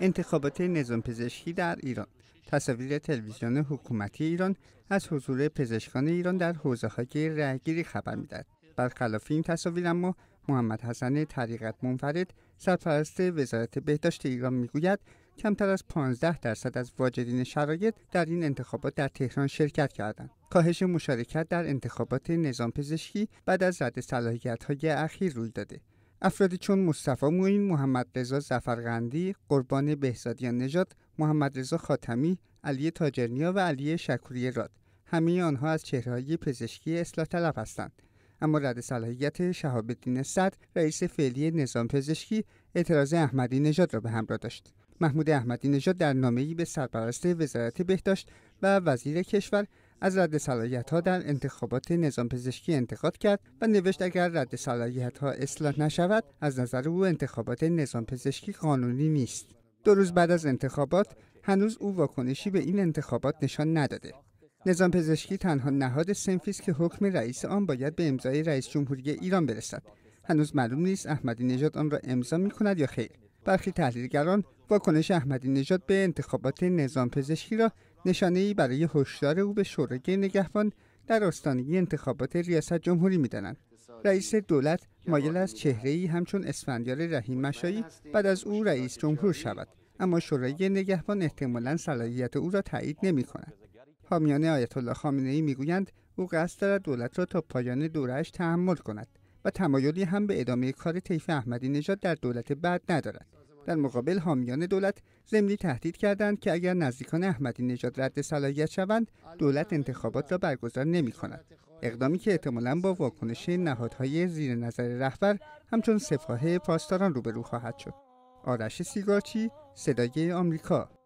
انتخابات نظام پزشکی در ایران تصاویر تلویزیون حکومتی ایران از حضور پزشکان ایران در حوزه های رأیگیری خبر میدهد برخلاف این تصاویر اما محمد حسن طریقت منفرد سرپرست وزارت بهداشت ایران میگوید کمتر از 15 درصد از واجدین شرایط در این انتخابات در تهران شرکت کردند. کاهش مشارکت در انتخابات نظام پزشکی بعد از رد صلاحیت های اخیر روی داده. افرادی چون مصطفی موین، محمد رضا زفرغندی، قربان بهزادیان نژاد، محمد رضا خاتمی، علی تاجرنیا و علی شکوری راد همه آنها از چهرهای پزشکی اصلاح طلب هستند اما رد صلاحیت شهاب الدین صد رئیس فعلی نظام پزشکی اعتراض احمدی نژاد را به همراه داشت محمود احمدی نژاد در نامه‌ای به سرپرست وزارت بهداشت و وزیر کشور از رد صلاحیت ها در انتخابات نظام پزشکی انتقاد کرد و نوشت اگر رد صلاحیت ها اصلاح نشود از نظر او انتخابات نظام پزشکی قانونی نیست دو روز بعد از انتخابات هنوز او واکنشی به این انتخابات نشان نداده نظام پزشکی تنها نهاد سنفی که حکم رئیس آن باید به امضای رئیس جمهوری ایران برسد هنوز معلوم نیست احمدی نژاد آن را امضا می کند یا خیر برخی تحلیلگران واکنش احمدی نژاد به انتخابات نظام پزشکی را ای برای هشدار او به شورای نگهبان در آستانه انتخابات ریاست جمهوری میدانند رئیس دولت مایل از چهره ای همچون اسفندیار رحیم مشایی بعد از او رئیس جمهور شود اما شورای نگهبان احتمالا صلاحیت او را تایید نمی کند حامیان آیت الله خامنه ای میگویند او قصد دارد دولت را تا پایان دورش تحمل کند و تمایلی هم به ادامه کار طیف احمدی نژاد در دولت بعد ندارد در مقابل حامیان دولت زمینی تهدید کردند که اگر نزدیکان احمدی نژاد رد صلاحیت شوند دولت انتخابات را برگزار نمی کند. اقدامی که احتمالا با واکنش نهادهای زیر نظر رهبر همچون سپاه پاسداران روبرو خواهد شد آرش سیگارچی صدای آمریکا